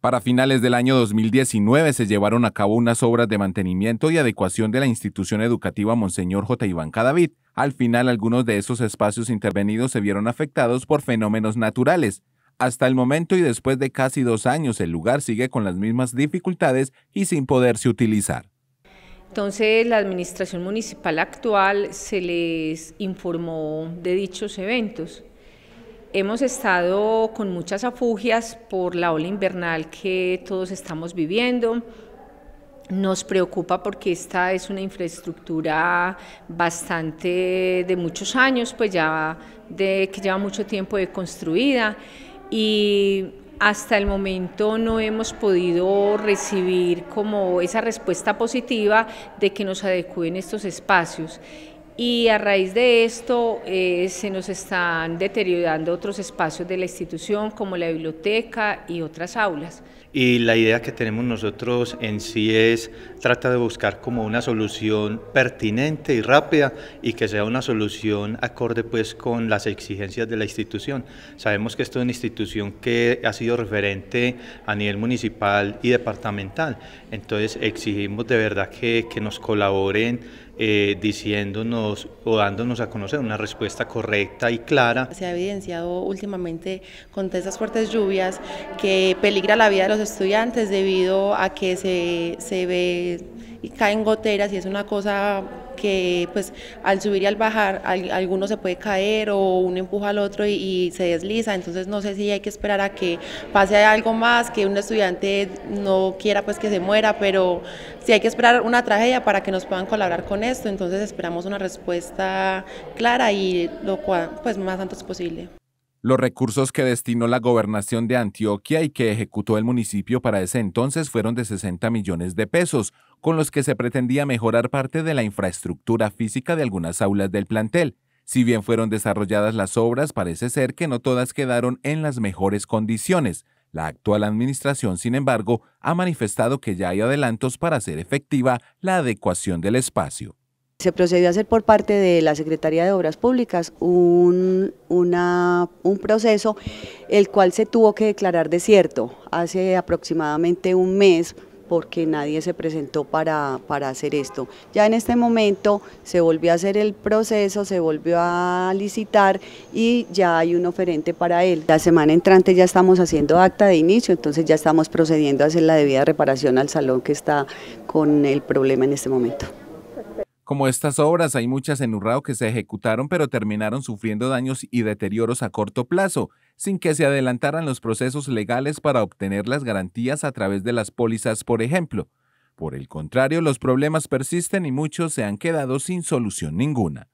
Para finales del año 2019 se llevaron a cabo unas obras de mantenimiento y adecuación de la institución educativa Monseñor J. Iván Cadavid. Al final, algunos de esos espacios intervenidos se vieron afectados por fenómenos naturales. Hasta el momento y después de casi dos años, el lugar sigue con las mismas dificultades y sin poderse utilizar. Entonces, la administración municipal actual se les informó de dichos eventos. Hemos estado con muchas afugias por la ola invernal que todos estamos viviendo. Nos preocupa porque esta es una infraestructura bastante de muchos años, pues ya de que lleva mucho tiempo de construida y hasta el momento no hemos podido recibir como esa respuesta positiva de que nos adecúen estos espacios y a raíz de esto eh, se nos están deteriorando otros espacios de la institución como la biblioteca y otras aulas. Y la idea que tenemos nosotros en sí es trata de buscar como una solución pertinente y rápida y que sea una solución acorde pues con las exigencias de la institución. Sabemos que esto es una institución que ha sido referente a nivel municipal y departamental, entonces exigimos de verdad que, que nos colaboren eh, diciéndonos o dándonos a conocer una respuesta correcta y clara. Se ha evidenciado últimamente con esas fuertes lluvias que peligra la vida de los estudiantes debido a que se, se ve y caen goteras y es una cosa que pues al subir y al bajar alguno se puede caer o uno empuja al otro y, se desliza, entonces no sé si hay que esperar a que pase algo más, que un estudiante no quiera pues que se muera, pero si hay que esperar una tragedia para que nos puedan colaborar con esto, entonces esperamos una respuesta clara y lo cual, pues más antes posible. Los recursos que destinó la gobernación de Antioquia y que ejecutó el municipio para ese entonces fueron de 60 millones de pesos, con los que se pretendía mejorar parte de la infraestructura física de algunas aulas del plantel. Si bien fueron desarrolladas las obras, parece ser que no todas quedaron en las mejores condiciones. La actual administración, sin embargo, ha manifestado que ya hay adelantos para hacer efectiva la adecuación del espacio. Se procedió a hacer por parte de la Secretaría de Obras Públicas un, un proceso el cual se tuvo que declarar desierto hace aproximadamente un mes porque nadie se presentó para, para, hacer esto. Ya en este momento se volvió a hacer el proceso, se volvió a licitar y ya hay un oferente para él. La semana entrante ya estamos haciendo acta de inicio, entonces ya estamos procediendo a hacer la debida reparación al salón que está con el problema en este momento. Como estas obras, hay muchas en Urrao que se ejecutaron pero terminaron sufriendo daños y deterioros a corto plazo, sin que se adelantaran los procesos legales para obtener las garantías a través de las pólizas, por ejemplo. Por el contrario, los problemas persisten y muchos se han quedado sin solución ninguna.